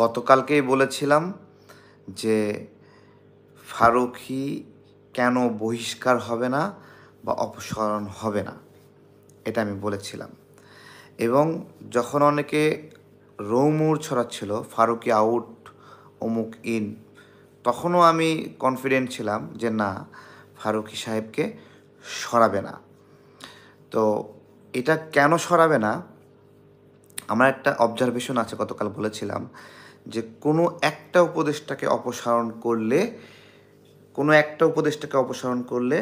গতকালকেই বলেছিলাম যে ফারুকি কেন বহিষ্কার হবে না বা অপসারণ হবে না এটা আমি বলেছিলাম এবং যখন অনেকে রৌমুর ছড়াচ্ছিল ফারুকি আউট অমুক ইন তখনও আমি কনফিডেন্ট ছিলাম যে না ফারুকি সাহেবকে সরাবে না তো এটা কেন সরাবে না আমার একটা অবজারভেশন আছে গতকাল বলেছিলাম যে কোনো একটা উপদেশটাকে অপসারণ করলে কোনো একটা উপদেশটাকে অপসারণ করলে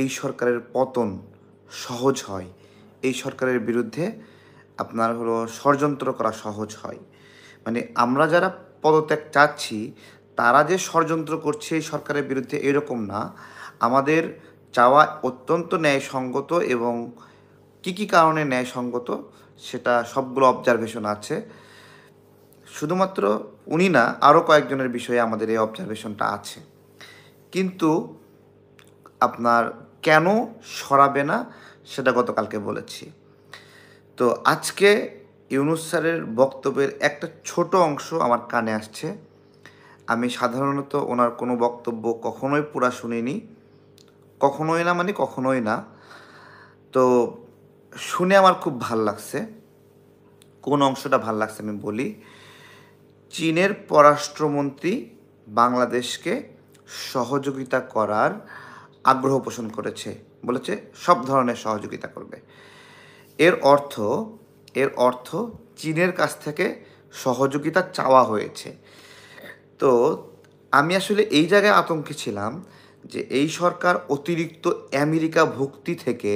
এই সরকারের পতন সহজ হয় এই সরকারের বিরুদ্ধে আপনার হলো ষড়যন্ত্র করা সহজ হয় মানে আমরা যারা পদত্যাগ চাচ্ছি তারা যে ষড়যন্ত্র করছে এই সরকারের বিরুদ্ধে এরকম না আমাদের চাওয়া অত্যন্ত ন্যায়সঙ্গত এবং কী কী কারণে ন্যায়সঙ্গত সেটা সবগুলো অবজারভেশন আছে শুধুমাত্র উনি না আরও কয়েকজনের বিষয়ে আমাদের এই অবজারভেশনটা আছে কিন্তু আপনার কেন সরাবে না সেটা গতকালকে বলেছি তো আজকে ইউনুস স্যারের বক্তব্যের একটা ছোট অংশ আমার কানে আসছে আমি সাধারণত ওনার কোনো বক্তব্য কখনোই পুরা শুনিনি কখনোই না মানে কখনোই না তো শুনে আমার খুব ভাল লাগছে কোন অংশটা ভাল লাগছে আমি বলি চীনের পররাষ্ট্রমন্ত্রী বাংলাদেশকে সহযোগিতা করার আগ্রহ পোষণ করেছে বলেছে সব ধরনের সহযোগিতা করবে এর অর্থ এর অর্থ চীনের কাছ থেকে সহযোগিতা চাওয়া হয়েছে তো আমি আসলে এই জায়গায় আতঙ্কে ছিলাম যে এই সরকার অতিরিক্ত আমেরিকা ভক্তি থেকে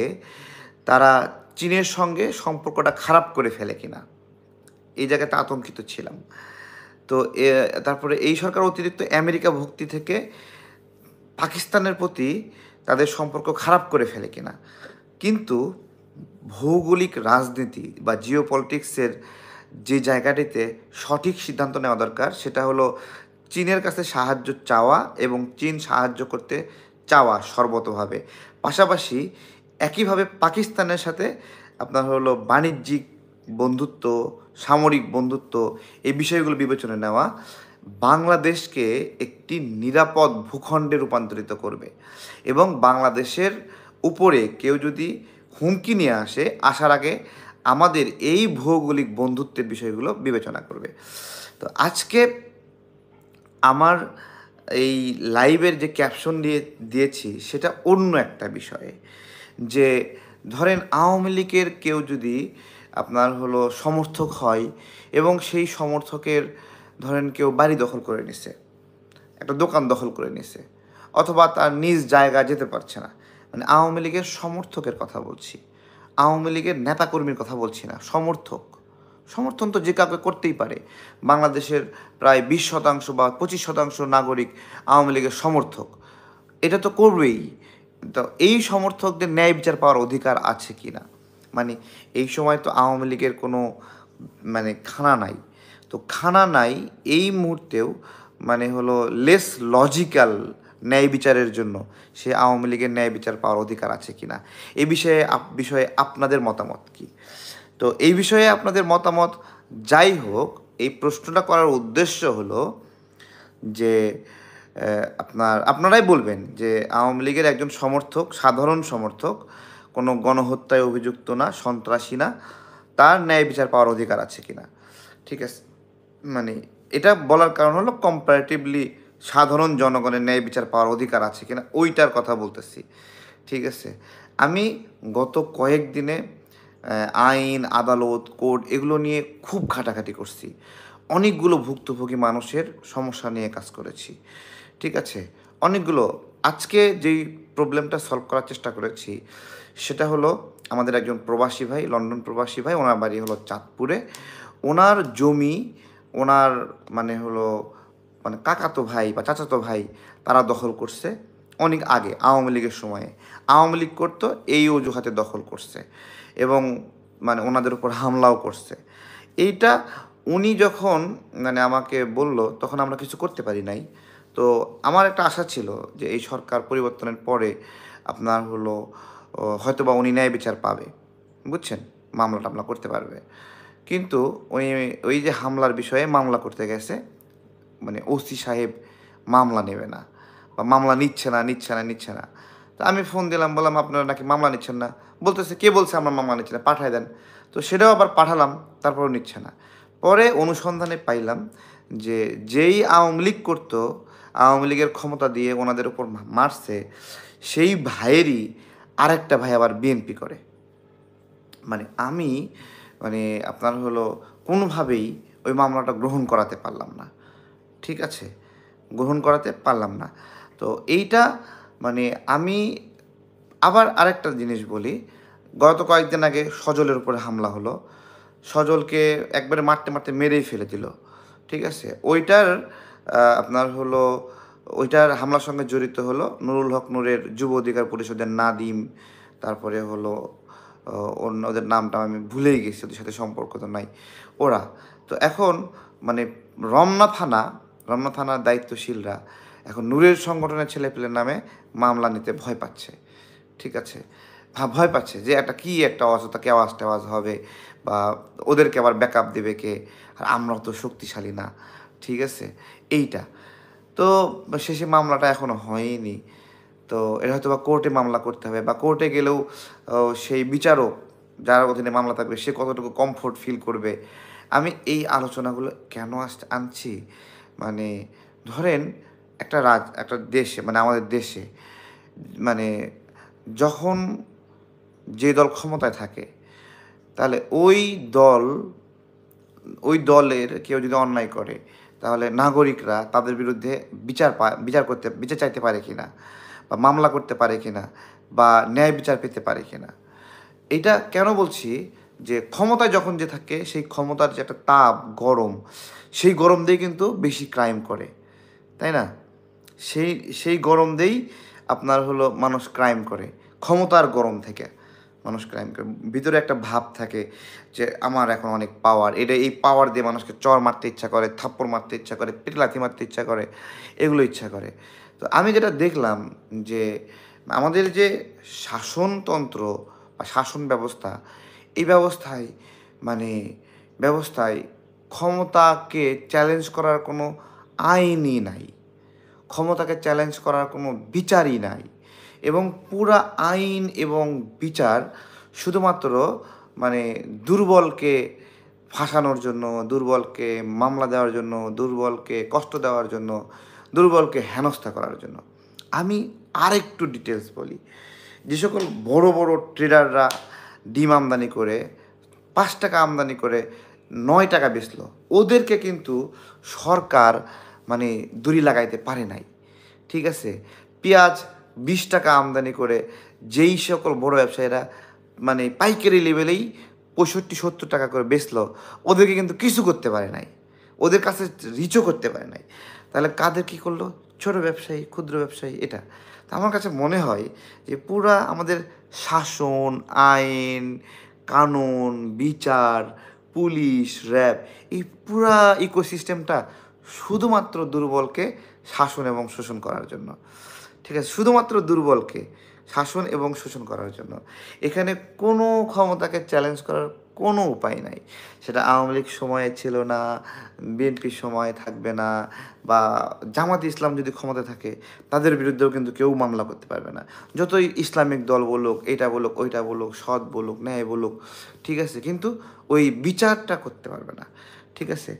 তারা চীনের সঙ্গে সম্পর্কটা খারাপ করে ফেলে কিনা এই জায়গাতে আতঙ্কিত ছিলাম তো তারপরে এই সরকার অতিরিক্ত আমেরিকা ভক্তি থেকে পাকিস্তানের প্রতি তাদের সম্পর্ক খারাপ করে ফেলে কিনা কিন্তু ভৌগোলিক রাজনীতি বা জিও পলিটিক্সের যে জায়গাটিতে সঠিক সিদ্ধান্ত নেওয়া দরকার সেটা হলো চীনের কাছে সাহায্য চাওয়া এবং চীন সাহায্য করতে চাওয়া সর্বতভাবে পাশাপাশি একইভাবে পাকিস্তানের সাথে আপনার হলো বাণিজ্যিক বন্ধুত্ব সামরিক বন্ধুত্ব এই বিষয়গুলো বিবেচনা নেওয়া বাংলাদেশকে একটি নিরাপদ ভূখণ্ডে রূপান্তরিত করবে এবং বাংলাদেশের উপরে কেউ যদি হুমকি নিয়ে আসে আসার আগে আমাদের এই ভৌগোলিক বন্ধুত্বের বিষয়গুলো বিবেচনা করবে তো আজকে আমার এই লাইভের যে ক্যাপশন দিয়ে দিয়েছি সেটা অন্য একটা বিষয়ে যে ধরেন আওয়ামী লীগের কেউ যদি আপনার হলো সমর্থক হয় এবং সেই সমর্থকের ধরেন কেউ বাড়ি দখল করে নিছে একটা দোকান দখল করে নিছে অথবা তার নিজ জায়গা যেতে পারছে না মানে আওয়ামী লীগের সমর্থকের কথা বলছি আওয়ামী লীগের নেতাকর্মীর কথা বলছি না সমর্থক সমর্থন তো যে কাউকে করতেই পারে বাংলাদেশের প্রায় বিশ শতাংশ বা পঁচিশ শতাংশ নাগরিক আওয়ামী লীগের সমর্থক এটা তো করবেই তো এই সমর্থকদের ন্যায় বিচার পাওয়ার অধিকার আছে কি না মানে এই সময় তো আওয়ামী লীগের কোনো মানে খানা নাই তো খানা নাই এই মুহূর্তেও মানে হলো লেস লজিক্যাল ন্যায় বিচারের জন্য সে আওয়ামী লীগের ন্যায় বিচার পাওয়ার অধিকার আছে কি না এ বিষয়ে বিষয়ে আপনাদের মতামত কি তো এই বিষয়ে আপনাদের মতামত যাই হোক এই প্রশ্নটা করার উদ্দেশ্য হলো যে আপনার আপনারাই বলবেন যে আওয়ামী লীগের একজন সমর্থক সাধারণ সমর্থক কোনো গণহত্যায় অভিযুক্ত না সন্ত্রাসী না তার ন্যায় বিচার পাওয়ার অধিকার আছে কি না ঠিক আছে মানে এটা বলার কারণ হলো কম্পারেটিভলি সাধারণ জনগণের ন্যায় বিচার পাওয়ার অধিকার আছে কি না ওইটার কথা বলতেছি ঠিক আছে আমি গত কয়েকদিনে আইন আদালত কোর্ট এগুলো নিয়ে খুব ঘাটাঘাটি করছি অনেকগুলো ভুক্তভোগী মানুষের সমস্যা নিয়ে কাজ করেছি ঠিক আছে অনেকগুলো আজকে যেই প্রবলেমটা সলভ করার চেষ্টা করেছি সেটা হলো আমাদের একজন প্রবাসী ভাই লন্ডন প্রবাসী ভাই ওনার বাড়ি হলো চাঁদপুরে ওনার জমি ওনার মানে হলো মানে কাকাতো ভাই বা চাচাতো ভাই তারা দখল করছে অনেক আগে আওয়ামী লীগের সময়ে আওয়ামী লীগ করতো এই অজুহাতে দখল করছে এবং মানে ওনাদের উপর হামলাও করছে এইটা উনি যখন মানে আমাকে বলল তখন আমরা কিছু করতে পারি নাই তো আমার একটা আশা ছিল যে এই সরকার পরিবর্তনের পরে আপনার হলো হয়তো বা উনি ন্যায় বিচার পাবে বুঝছেন মামলা টামলা করতে পারবে কিন্তু ওই ওই যে হামলার বিষয়ে মামলা করতে গেছে মানে ওসি সাহেব মামলা নেবে না বা মামলা নিচ্ছে না নিচ্ছে না নিচ্ছে না তা আমি ফোন দিলাম বললাম আপনারা নাকি মামলা নিচ্ছেন না বলতেছে কে বলছে আমরা মামলা নিচ্ছে না পাঠায় দেন তো সেটাও আবার পাঠালাম তারপরেও নিচ্ছে না পরে অনুসন্ধানে পাইলাম যে যেই আওয়ামী লীগ করতো আওয়ামী লীগের ক্ষমতা দিয়ে ওনাদের উপর মারছে সেই ভাইয়েরই আরেকটা ভাই আবার বিএনপি করে মানে আমি মানে আপনার হলো কোনোভাবেই ওই মামলাটা গ্রহণ করাতে পারলাম না ঠিক আছে গ্রহণ করাতে পারলাম না তো এইটা মানে আমি আবার আরেকটা জিনিস বলি গত কয়েকদিন আগে সজলের উপরে হামলা হলো সজলকে একবারে মারতে মারতে মেরেই ফেলে দিল ঠিক আছে ওইটার আপনার হলো ওইটার হামলার সঙ্গে জড়িত হলো নুরুল হক নুরের যুব অধিকার পরিষদের নাদিম তারপরে হলো অন্য ওদের নামটা আমি ভুলেই গেছি ওদের সাথে সম্পর্ক তো নাই ওরা তো এখন মানে রমনা থানা রমনা থানার দায়িত্বশীলরা এখন নূরের সংগঠনের ছেলেপেলের নামে মামলা নিতে ভয় পাচ্ছে ঠিক আছে হ্যাঁ, ভয় পাচ্ছে যে একটা কি একটা অযথা কেওয়াজ টেওয়াজ হবে বা ওদেরকে আবার ব্যাকআপ দেবে কে আর আমরা তো শক্তিশালী না ঠিক আছে এইটা তো শেষে মামলাটা এখনও হয়নি তো এটা হয়তো বা কোর্টে মামলা করতে হবে বা কোর্টে গেলেও সেই বিচারক যার অধীনে মামলা থাকবে সে কতটুকু কমফোর্ট ফিল করবে আমি এই আলোচনাগুলো কেন আনছি মানে ধরেন একটা রাজ একটা দেশে মানে আমাদের দেশে মানে যখন যে দল ক্ষমতায় থাকে তাহলে ওই দল ওই দলের কেউ যদি অন্যায় করে তাহলে নাগরিকরা তাদের বিরুদ্ধে বিচার বিচার করতে বিচার চাইতে পারে কি না বা মামলা করতে পারে কি না বা ন্যায় বিচার পেতে পারে কি না এটা কেন বলছি যে ক্ষমতায় যখন যে থাকে সেই ক্ষমতার যে একটা তাপ গরম সেই গরম দিয়ে কিন্তু বেশি ক্রাইম করে তাই না সেই সেই গরম দিয়েই আপনার হলো মানুষ ক্রাইম করে ক্ষমতার গরম থেকে মানুষ ক্রাইম করে ভিতরে একটা ভাব থাকে যে আমার এখন অনেক পাওয়ার এটা এই পাওয়ার দিয়ে মানুষকে চর মারতে ইচ্ছা করে থাপ্পড় মারতে ইচ্ছা করে পেটলাথি মারতে ইচ্ছা করে এগুলো ইচ্ছা করে তো আমি যেটা দেখলাম যে আমাদের যে শাসনতন্ত্র বা শাসন ব্যবস্থা এই ব্যবস্থায় মানে ব্যবস্থায় ক্ষমতাকে চ্যালেঞ্জ করার কোনো আইনই নাই ক্ষমতাকে চ্যালেঞ্জ করার কোনো বিচারই নাই এবং পুরা আইন এবং বিচার শুধুমাত্র মানে দুর্বলকে ফাঁসানোর জন্য দুর্বলকে মামলা দেওয়ার জন্য দুর্বলকে কষ্ট দেওয়ার জন্য দুর্বলকে হেনস্থা করার জন্য আমি আরেকটু ডিটেলস বলি যে সকল বড় বড় ট্রেডাররা ডিম আমদানি করে পাঁচ টাকা আমদানি করে নয় টাকা বেচল ওদেরকে কিন্তু সরকার মানে দড়ি লাগাইতে পারে নাই ঠিক আছে পেঁয়াজ বিশ টাকা আমদানি করে যেই সকল বড় ব্যবসায়ীরা মানে পাইকারি লেভেলেই পঁয়ষট্টি সত্তর টাকা করে বেচল ওদেরকে কিন্তু কিছু করতে পারে নাই ওদের কাছে রিচও করতে পারে নাই তাহলে কাদের কি করলো ছোট ব্যবসায়ী ক্ষুদ্র ব্যবসায়ী এটা তা আমার কাছে মনে হয় যে পুরা আমাদের শাসন আইন কানুন বিচার পুলিশ র্যাব এই পুরা ইকোসিস্টেমটা শুধুমাত্র দুর্বলকে শাসন এবং শোষণ করার জন্য ঠিক আছে শুধুমাত্র দুর্বলকে শাসন এবং শোষণ করার জন্য এখানে কোনো ক্ষমতাকে চ্যালেঞ্জ করার কোনো উপায় নাই সেটা আওয়ামী লীগ সময়ে ছিল না বিএনপির সময় থাকবে না বা জামাত ইসলাম যদি ক্ষমতা থাকে তাদের বিরুদ্ধেও কিন্তু কেউ মামলা করতে পারবে না যতই ইসলামিক দল বলুক এটা বলুক ওইটা বলুক সৎ বলুক ন্যায় বলুক ঠিক আছে কিন্তু ওই বিচারটা করতে পারবে না ঠিক আছে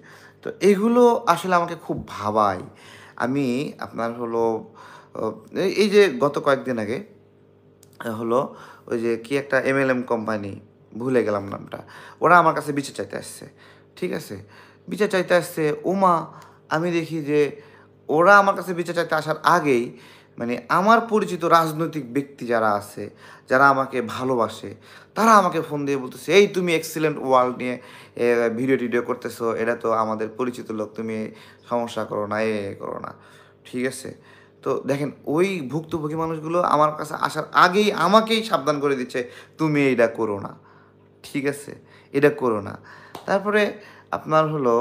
তো এগুলো আসলে আমাকে খুব ভাবায় আমি আপনার হলো এই যে গত কয়েকদিন আগে হলো ওই যে কি একটা এমএলএম কোম্পানি ভুলে গেলাম নামটা ওরা আমার কাছে বিচার চাইতে আসছে ঠিক আছে বিচার চাইতে আসছে উমা আমি দেখি যে ওরা আমার কাছে বিচার চাইতে আসার আগেই মানে আমার পরিচিত রাজনৈতিক ব্যক্তি যারা আছে যারা আমাকে ভালোবাসে তারা আমাকে ফোন দিয়ে বলতেছে এই তুমি এক্সিলেন্ট ওয়ার্ল্ড নিয়ে ভিডিও টিডিও করতেছো এটা তো আমাদের পরিচিত লোক তুমি সমস্যা করো না এ করো না ঠিক আছে তো দেখেন ওই ভুক্তভোগী মানুষগুলো আমার কাছে আসার আগেই আমাকেই সাবধান করে দিচ্ছে তুমি এইটা করো না ঠিক আছে এটা করো না তারপরে আপনার হলো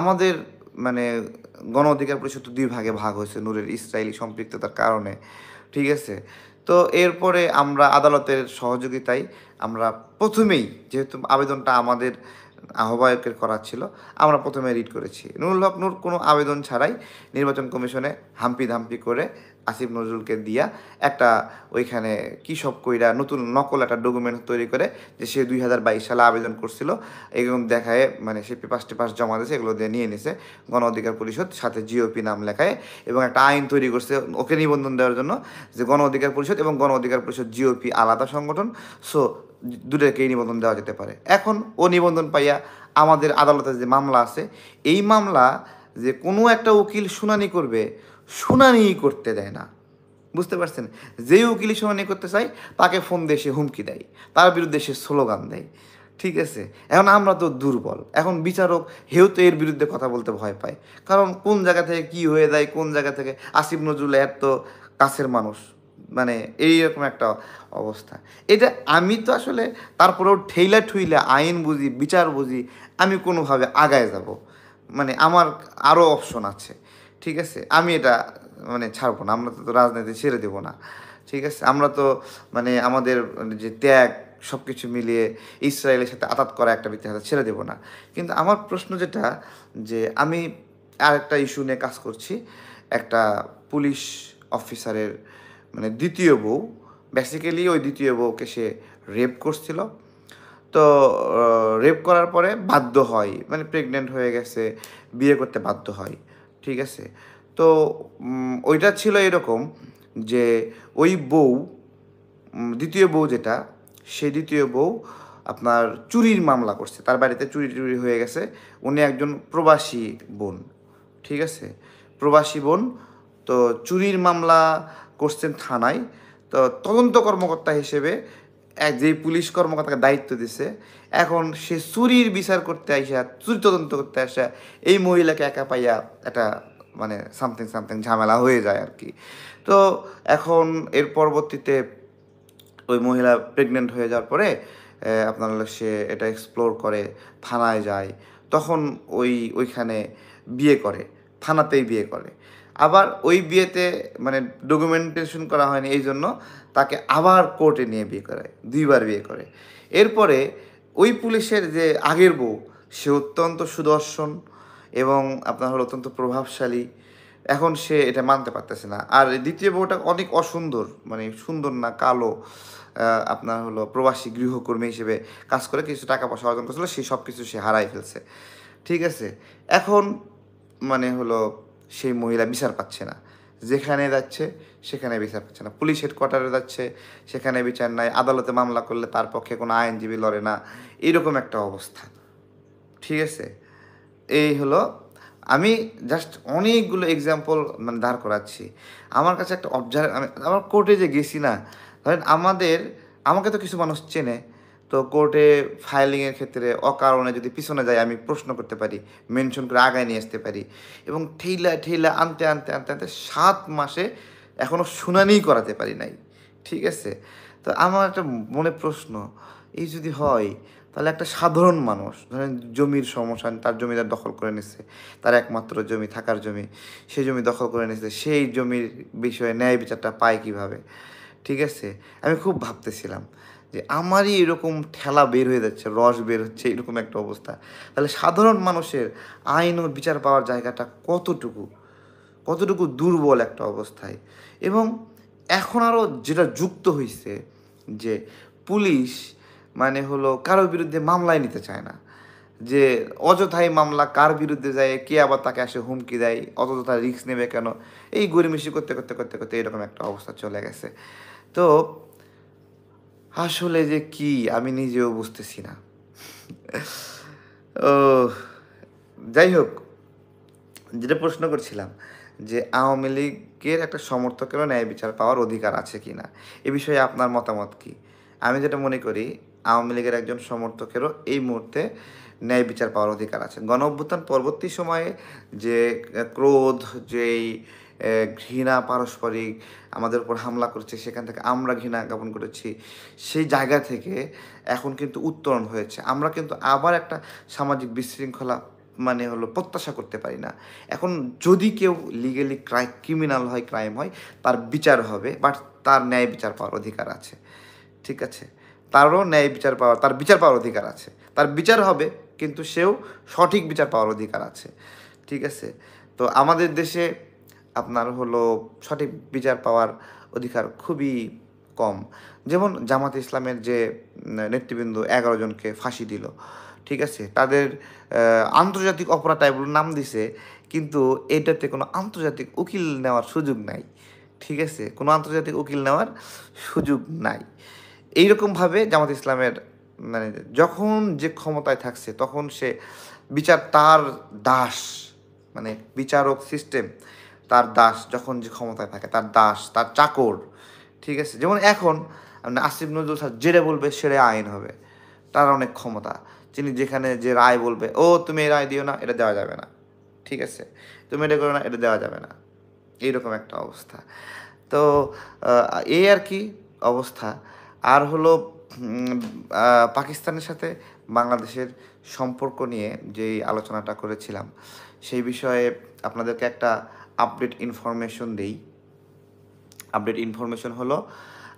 আমাদের মানে গণ অধিকার পরিষদ দুই ভাগে ভাগ হয়েছে নূরের ইসরায়েলি সম্পৃক্ততার কারণে ঠিক আছে তো এরপরে আমরা আদালতের সহযোগিতায় আমরা প্রথমেই যেহেতু আবেদনটা আমাদের আহ্বায়কের করা ছিল আমরা প্রথমে রিড করেছি নুরুল হক নূর কোনো আবেদন ছাড়াই নির্বাচন কমিশনে হাম্পি ধাম্পি করে আসিফ নজরুলকে দিয়া একটা ওইখানে কৃষক সব কইরা নতুন নকল একটা ডকুমেন্ট তৈরি করে যে সে দুই হাজার বাইশ সালে আবেদন করছিল এরকম দেখায় মানে সে পেপাস টেপাস জমা দিয়েছে এগুলো দিয়ে নিয়ে নিছে গণ অধিকার পরিষদ সাথে জিওপি নাম লেখায় এবং একটা আইন তৈরি করছে ওকে নিবন্ধন দেওয়ার জন্য যে গণ অধিকার পরিষদ এবং গণ অধিকার পরিষদ জিওপি আলাদা সংগঠন সো দুটাকেই নিবন্ধন দেওয়া যেতে পারে এখন ও নিবন্ধন পাইয়া আমাদের আদালতে যে মামলা আছে এই মামলা যে কোনো একটা উকিল শুনানি করবে শুনানি করতে দেয় না বুঝতে পারছেন যে উকিলি শুনানি করতে চাই তাকে ফোন দিয়ে সে হুমকি দেয় তার বিরুদ্ধে সে স্লোগান দেয় ঠিক আছে এখন আমরা তো দুর্বল এখন বিচারক হেউ তো এর বিরুদ্ধে কথা বলতে ভয় পায় কারণ কোন জায়গা থেকে কি হয়ে যায় কোন জায়গা থেকে আসিফ নজরুল এত কাছের মানুষ মানে এইরকম একটা অবস্থা এটা আমি তো আসলে তারপরেও ঠেইলা ঠুইলা আইন বুঝি বিচার বুঝি আমি কোনোভাবে আগায় যাব মানে আমার আরও অপশন আছে ঠিক আছে আমি এটা মানে ছাড়বো না আমরা তো রাজনীতি ছেড়ে দেবো না ঠিক আছে আমরা তো মানে আমাদের যে ত্যাগ সব কিছু মিলিয়ে ইসরায়েলের সাথে আতাত করা একটা ব্যক্তি হাতে ছেড়ে দেবো না কিন্তু আমার প্রশ্ন যেটা যে আমি আরেকটা ইস্যু নিয়ে কাজ করছি একটা পুলিশ অফিসারের মানে দ্বিতীয় বউ বেসিক্যালি ওই দ্বিতীয় বউকে সে রেপ করছিল তো রেপ করার পরে বাধ্য হয় মানে প্রেগনেন্ট হয়ে গেছে বিয়ে করতে বাধ্য হয় ঠিক আছে তো ওইটা ছিল এরকম যে ওই বউ দ্বিতীয় বউ যেটা সেই দ্বিতীয় বউ আপনার চুরির মামলা করছে তার বাড়িতে চুরি চুরি হয়ে গেছে উনি একজন প্রবাসী বোন ঠিক আছে প্রবাসী বোন তো চুরির মামলা করছেন থানায় তো তদন্ত কর্মকর্তা হিসেবে যে পুলিশ কর্মকর্তাকে দায়িত্ব দিছে এখন সে চুরির বিচার করতে আসা চুরি তদন্ত করতে আসা এই মহিলাকে একা পাইয়া একটা মানে সামথিং সামথিং ঝামেলা হয়ে যায় আর কি তো এখন এর পরবর্তীতে ওই মহিলা প্রেগনেন্ট হয়ে যাওয়ার পরে আপনার সে এটা এক্সপ্লোর করে থানায় যায় তখন ওই ওইখানে বিয়ে করে থানাতেই বিয়ে করে আবার ওই বিয়েতে মানে ডকুমেন্টেশন করা হয়নি এই জন্য তাকে আবার কোর্টে নিয়ে বিয়ে করায় দুইবার বিয়ে করে এরপরে ওই পুলিশের যে আগের বউ সে অত্যন্ত সুদর্শন এবং আপনার হলো অত্যন্ত প্রভাবশালী এখন সে এটা মানতে পারতেছে না আর দ্বিতীয় বউটা অনেক অসুন্দর মানে সুন্দর না কালো আপনার হলো প্রবাসী গৃহকর্মী হিসেবে কাজ করে কিছু টাকা পয়সা অর্জন করছিল সে সব কিছু সে হারাই ফেলছে ঠিক আছে এখন মানে হলো সেই মহিলা বিচার পাচ্ছে না যেখানে যাচ্ছে সেখানে বিচার পাচ্ছে না পুলিশ হেডকোয়ার্টারে যাচ্ছে সেখানে বিচার নাই আদালতে মামলা করলে তার পক্ষে কোনো আইনজীবী লড়ে না এরকম একটা অবস্থা ঠিক আছে এই হলো আমি জাস্ট অনেকগুলো এক্সাম্পল মানে দাঁড় করাচ্ছি আমার কাছে একটা অবজার আমি আমার কোর্টে যে গেছি না ধরেন আমাদের আমাকে তো কিছু মানুষ চেনে তো কোর্টে ফাইলিংয়ের ক্ষেত্রে অকারণে যদি পিছনে যাই আমি প্রশ্ন করতে পারি মেনশন করে আগায় নিয়ে আসতে পারি এবং ঠেলা ঠেলা আনতে আনতে আনতে আনতে সাত মাসে এখনও শুনানি করাতে পারি নাই ঠিক আছে তো আমার একটা মনে প্রশ্ন এই যদি হয় তাহলে একটা সাধারণ মানুষ ধরেন জমির সমস্যা তার জমিদার দখল করে নিচ্ছে তার একমাত্র জমি থাকার জমি সেই জমি দখল করে নিচ্ছে সেই জমির বিষয়ে ন্যায় বিচারটা পায় কিভাবে ঠিক আছে আমি খুব ভাবতেছিলাম যে আমারই এরকম ঠেলা বের হয়ে যাচ্ছে রস বের হচ্ছে এরকম একটা অবস্থা তাহলে সাধারণ মানুষের আইন ও বিচার পাওয়ার জায়গাটা কতটুকু কতটুকু দুর্বল একটা অবস্থায় এবং এখন আরও যেটা যুক্ত হয়েছে যে পুলিশ মানে হলো কারোর বিরুদ্ধে মামলায় নিতে চায় না যে অযথাই মামলা কার বিরুদ্ধে যায় কে আবার তাকে আসে হুমকি দেয় অযথা রিক্স নেবে কেন এই গরিমিশি করতে করতে করতে করতে এরকম একটা অবস্থা চলে গেছে তো আসলে যে কি আমি নিজেও বুঝতেছি না ও যাই হোক যেটা প্রশ্ন করছিলাম যে আওয়ামী লীগের একটা সমর্থকেরও ন্যায় বিচার পাওয়ার অধিকার আছে কি না এ বিষয়ে আপনার মতামত কি আমি যেটা মনে করি আওয়ামী লীগের একজন সমর্থকেরও এই মুহূর্তে ন্যায় বিচার পাওয়ার অধিকার আছে গণ অভ্যুত্থান পরবর্তী সময়ে যে ক্রোধ যেই ঘৃণা পারস্পরিক আমাদের উপর হামলা করছে সেখান থেকে আমরা ঘৃণা জ্ঞাপন করেছি সেই জায়গা থেকে এখন কিন্তু উত্তরণ হয়েছে আমরা কিন্তু আবার একটা সামাজিক বিশৃঙ্খলা মানে হলো প্রত্যাশা করতে পারি না এখন যদি কেউ লিগেলি ক্রাই ক্রিমিনাল হয় ক্রাইম হয় তার বিচার হবে বাট তার ন্যায় বিচার পাওয়ার অধিকার আছে ঠিক আছে তারও ন্যায় বিচার পাওয়ার তার বিচার পাওয়ার অধিকার আছে তার বিচার হবে কিন্তু সেও সঠিক বিচার পাওয়ার অধিকার আছে ঠিক আছে তো আমাদের দেশে আপনার হলো সঠিক বিচার পাওয়ার অধিকার খুবই কম যেমন জামাত ইসলামের যে নেতৃবৃন্দ এগারো জনকে ফাঁসি দিল ঠিক আছে তাদের আন্তর্জাতিক অপরাধ ট্রাইব্যুনাল নাম দিছে কিন্তু এটাতে কোনো আন্তর্জাতিক উকিল নেওয়ার সুযোগ নাই ঠিক আছে কোনো আন্তর্জাতিক উকিল নেওয়ার সুযোগ নাই এইরকমভাবে জামাত ইসলামের মানে যখন যে ক্ষমতায় থাকছে তখন সে বিচার তার দাস মানে বিচারক সিস্টেম তার দাস যখন যে ক্ষমতায় থাকে তার দাস তার চাকর ঠিক আছে যেমন এখন মানে আসিফ নজরুল স্যার জেরে বলবে সেরে আইন হবে তার অনেক ক্ষমতা তিনি যেখানে যে রায় বলবে ও তুমি এই রায় দিও না এটা দেওয়া যাবে না ঠিক আছে তুমি এটা করো না এটা দেওয়া যাবে না এইরকম একটা অবস্থা তো এই আর কি অবস্থা আর হলো পাকিস্তানের সাথে বাংলাদেশের সম্পর্ক নিয়ে যেই আলোচনাটা করেছিলাম সেই বিষয়ে আপনাদেরকে একটা আপডেট ইনফরমেশন দেই আপডেট ইনফরমেশন হলো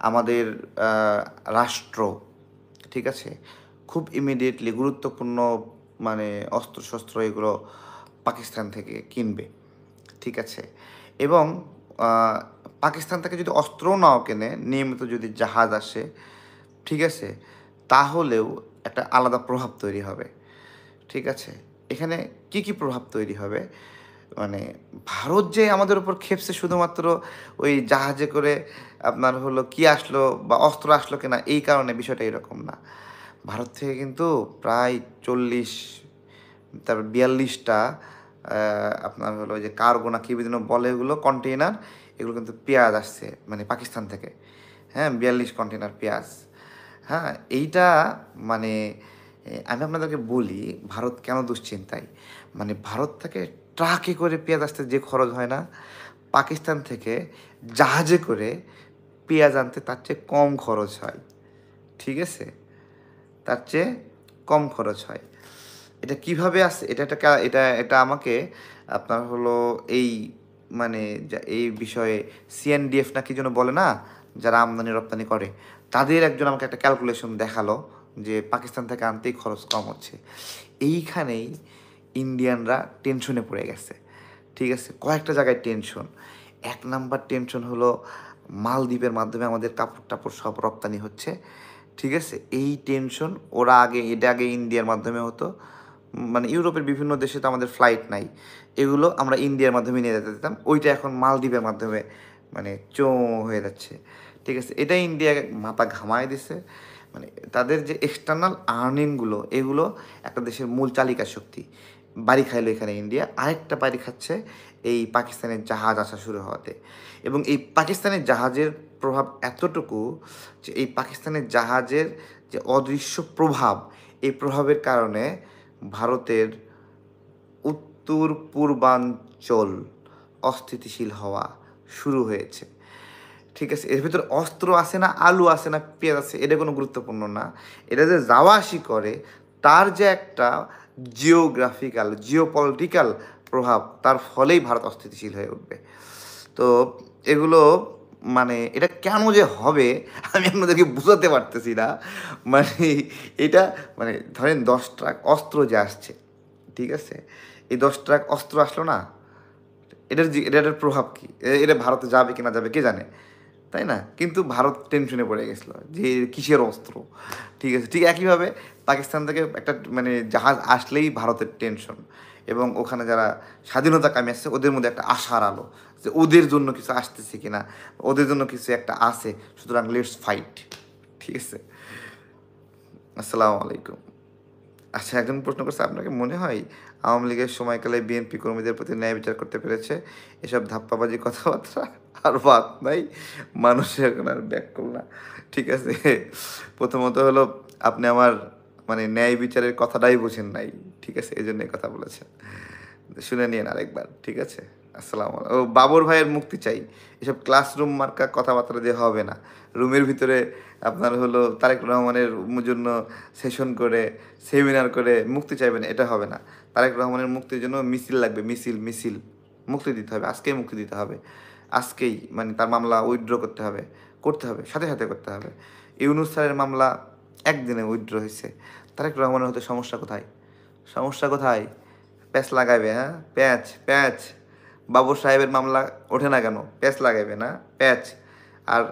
আমাদের রাষ্ট্র ঠিক আছে খুব ইমিডিয়েটলি গুরুত্বপূর্ণ মানে অস্ত্রশস্ত্র এগুলো পাকিস্তান থেকে কিনবে ঠিক আছে এবং পাকিস্তান থেকে যদি অস্ত্র নাও কেনে নিয়মিত যদি জাহাজ আসে ঠিক আছে তাহলেও একটা আলাদা প্রভাব তৈরি হবে ঠিক আছে এখানে কি কি প্রভাব তৈরি হবে মানে ভারত যে আমাদের উপর খেপছে শুধুমাত্র ওই জাহাজে করে আপনার হলো কি আসলো বা অস্ত্র আসলো কিনা এই কারণে বিষয়টা এরকম না ভারত থেকে কিন্তু প্রায় চল্লিশ তারপর বিয়াল্লিশটা আপনার হলো যে কার্গো না কি বিভিন্ন বলে এগুলো কন্টেইনার এগুলো কিন্তু পেঁয়াজ আসছে মানে পাকিস্তান থেকে হ্যাঁ বিয়াল্লিশ কন্টেনার পেঁয়াজ হ্যাঁ এইটা মানে আমি আপনাদেরকে বলি ভারত কেন দুশ্চিন্তায় মানে ভারত থেকে ট্রাকে করে পেঁয়াজ আসতে যে খরচ হয় না পাকিস্তান থেকে জাহাজে করে পেঁয়াজ আনতে তার চেয়ে কম খরচ হয় ঠিক আছে তার চেয়ে কম খরচ হয় এটা কিভাবে আসে এটা একটা এটা এটা আমাকে আপনার হলো এই মানে এই বিষয়ে সিএনডিএফ না কি যেন বলে না যারা আমদানি রপ্তানি করে তাদের একজন আমাকে একটা ক্যালকুলেশন দেখালো যে পাকিস্তান থেকে আনতেই খরচ কম হচ্ছে এইখানেই ইন্ডিয়ানরা টেনশনে পড়ে গেছে ঠিক আছে কয়েকটা জায়গায় টেনশন এক নাম্বার টেনশন হলো মালদ্বীপের মাধ্যমে আমাদের কাপড় টাপড় সব রপ্তানি হচ্ছে ঠিক আছে এই টেনশন ওরা আগে এটা আগে ইন্ডিয়ার মাধ্যমে হতো মানে ইউরোপের বিভিন্ন দেশে তো আমাদের ফ্লাইট নাই এগুলো আমরা ইন্ডিয়ার মাধ্যমে নিয়ে যেতে দিতাম ওইটা এখন মালদ্বীপের মাধ্যমে মানে চো হয়ে যাচ্ছে ঠিক আছে এটা ইন্ডিয়া মাথা ঘামায় দিছে মানে তাদের যে এক্সটার্নাল আর্নিংগুলো এগুলো একটা দেশের মূল চালিকা শক্তি বাড়ি খাইলো এখানে ইন্ডিয়া আরেকটা বাড়ি খাচ্ছে এই পাকিস্তানের জাহাজ আসা শুরু হওয়াতে এবং এই পাকিস্তানের জাহাজের প্রভাব এতটুকু যে এই পাকিস্তানের জাহাজের যে অদৃশ্য প্রভাব এই প্রভাবের কারণে ভারতের উত্তর পূর্বাঞ্চল অস্থিতিশীল হওয়া শুরু হয়েছে ঠিক আছে এর ভিতরে অস্ত্র আসে না আলু আসে না পেঁয়াজ আছে এটা কোনো গুরুত্বপূর্ণ না এটা যে যাওয়া আসি করে তার যে একটা জিওগ্রাফিক্যাল জিওপলিটিক্যাল প্রভাব তার ফলেই ভারত অস্থিতিশীল হয়ে উঠবে তো এগুলো মানে এটা কেন যে হবে আমি আপনাদেরকে বুঝাতে পারতেছি না মানে এটা মানে ধরেন দশ ট্রাক অস্ত্র যে আসছে ঠিক আছে এই দশ ট্রাক অস্ত্র আসলো না এটার এটার প্রভাব কী এটা ভারতে যাবে কি না যাবে কে জানে তাই না কিন্তু ভারত টেনশনে পড়ে গেছিলো যে কিসের অস্ত্র ঠিক আছে ঠিক একইভাবে পাকিস্তান থেকে একটা মানে জাহাজ আসলেই ভারতের টেনশন এবং ওখানে যারা স্বাধীনতা কামে আসছে ওদের মধ্যে একটা আশার আলো যে ওদের জন্য কিছু আসতেছে কিনা ওদের জন্য কিছু একটা আছে সুতরাং লেটস ফাইট ঠিক আছে আসসালামু আলাইকুম আচ্ছা একজন প্রশ্ন করছে আপনাকে মনে হয় আওয়ামী লীগের সময়কালে বিএনপি কর্মীদের প্রতি ন্যায় বিচার করতে পেরেছে এসব ধাপ্পাবাজি কথাবার্তা আর বাদ নাই মানুষ এখন আর ব্যাক করল না ঠিক আছে প্রথমত হলো আপনি আমার মানে ন্যায় বিচারের কথাটাই বোঝেন নাই ঠিক আছে এই জন্য কথা বলেছেন শুনে নিন আরেকবার ঠিক আছে আসসালাম ও বাবর ভাইয়ের মুক্তি চাই এসব ক্লাসরুম মার্কা কথাবার্তা দিয়ে হবে না রুমের ভিতরে আপনার হলো তারেক রহমানের জন্য সেশন করে সেমিনার করে মুক্তি চাইবেন এটা হবে না তারেক রহমানের মুক্তির জন্য মিছিল লাগবে মিছিল মিছিল মুক্তি দিতে হবে আজকে মুক্তি দিতে হবে আজকেই মানে তার মামলা উইথড্র করতে হবে করতে হবে সাথে সাথে করতে হবে ইউনুস স্যারের মামলা একদিনে উইথড্র হয়েছে তারেক রহমানের হতে সমস্যা কোথায় সমস্যা কোথায় প্যাঁচ লাগাইবে হ্যাঁ প্যাঁচ প্যাঁচ বাবু সাহেবের মামলা ওঠে না কেন প্যাঁচ লাগাইবে না প্যাঁচ আর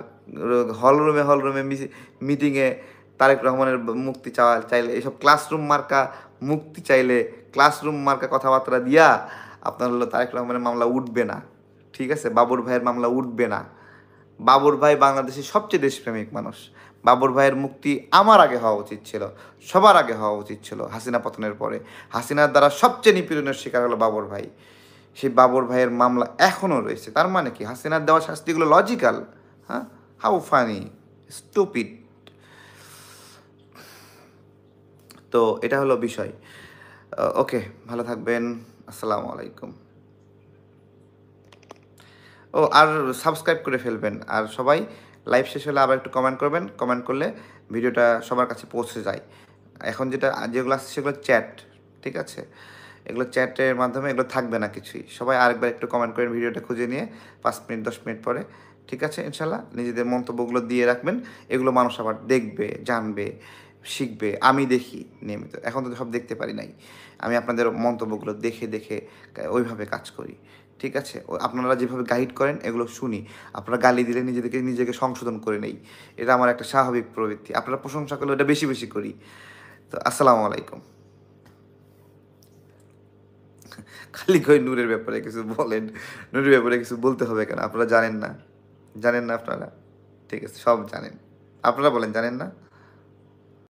হলরুমে হলরুমে মিটিংয়ে তারেক রহমানের মুক্তি চাওয়া চাইলে এইসব ক্লাসরুম মার্কা মুক্তি চাইলে ক্লাসরুম মার্কা কথাবার্তা দিয়া আপনার হলো তারেক রহমানের মামলা উঠবে না ঠিক আছে বাবর ভাইয়ের মামলা উঠবে না বাবর ভাই বাংলাদেশের সবচেয়ে দেশপ্রেমিক মানুষ বাবর ভাইয়ের মুক্তি আমার আগে হওয়া উচিত ছিল সবার আগে হওয়া উচিত ছিল হাসিনা পতনের পরে হাসিনার দ্বারা সবচেয়ে নিপীড়নের শিকার হলো বাবর ভাই সেই বাবর ভাইয়ের মামলা এখনও রয়েছে তার মানে কি হাসিনার দেওয়া শাস্তিগুলো লজিক্যাল হ্যাঁ হাউ ফানি স্টুপিড তো এটা হলো বিষয় ওকে ভালো থাকবেন আসসালামু আলাইকুম ও আর সাবস্ক্রাইব করে ফেলবেন আর সবাই লাইভ শেষ হলে আবার একটু কমেন্ট করবেন কমেন্ট করলে ভিডিওটা সবার কাছে পৌঁছে যায় এখন যেটা যেগুলো আসছে সেগুলো চ্যাট ঠিক আছে এগুলো চ্যাটের মাধ্যমে এগুলো থাকবে না কিছুই সবাই আরেকবার একটু কমেন্ট করেন ভিডিওটা খুঁজে নিয়ে পাঁচ মিনিট দশ মিনিট পরে ঠিক আছে ইনশাল্লাহ নিজেদের মন্তব্যগুলো দিয়ে রাখবেন এগুলো মানুষ আবার দেখবে জানবে শিখবে আমি দেখি নিয়মিত এখন তো সব দেখতে পারি নাই আমি আপনাদের মন্তব্যগুলো দেখে দেখে ওইভাবে কাজ করি ঠিক আছে আপনারা যেভাবে গাইড করেন এগুলো শুনি আপনারা গালি দিলে নিজেদেরকে নিজেকে সংশোধন করে নেই এটা আমার একটা স্বাভাবিক প্রবৃত্তি আপনারা প্রশংসা করলে ওটা বেশি বেশি করি তো আসসালামু আলাইকুম খালি কই নূরের ব্যাপারে কিছু বলেন নূরের ব্যাপারে কিছু বলতে হবে কেন আপনারা জানেন না জানেন না আপনারা ঠিক আছে সব জানেন আপনারা বলেন জানেন না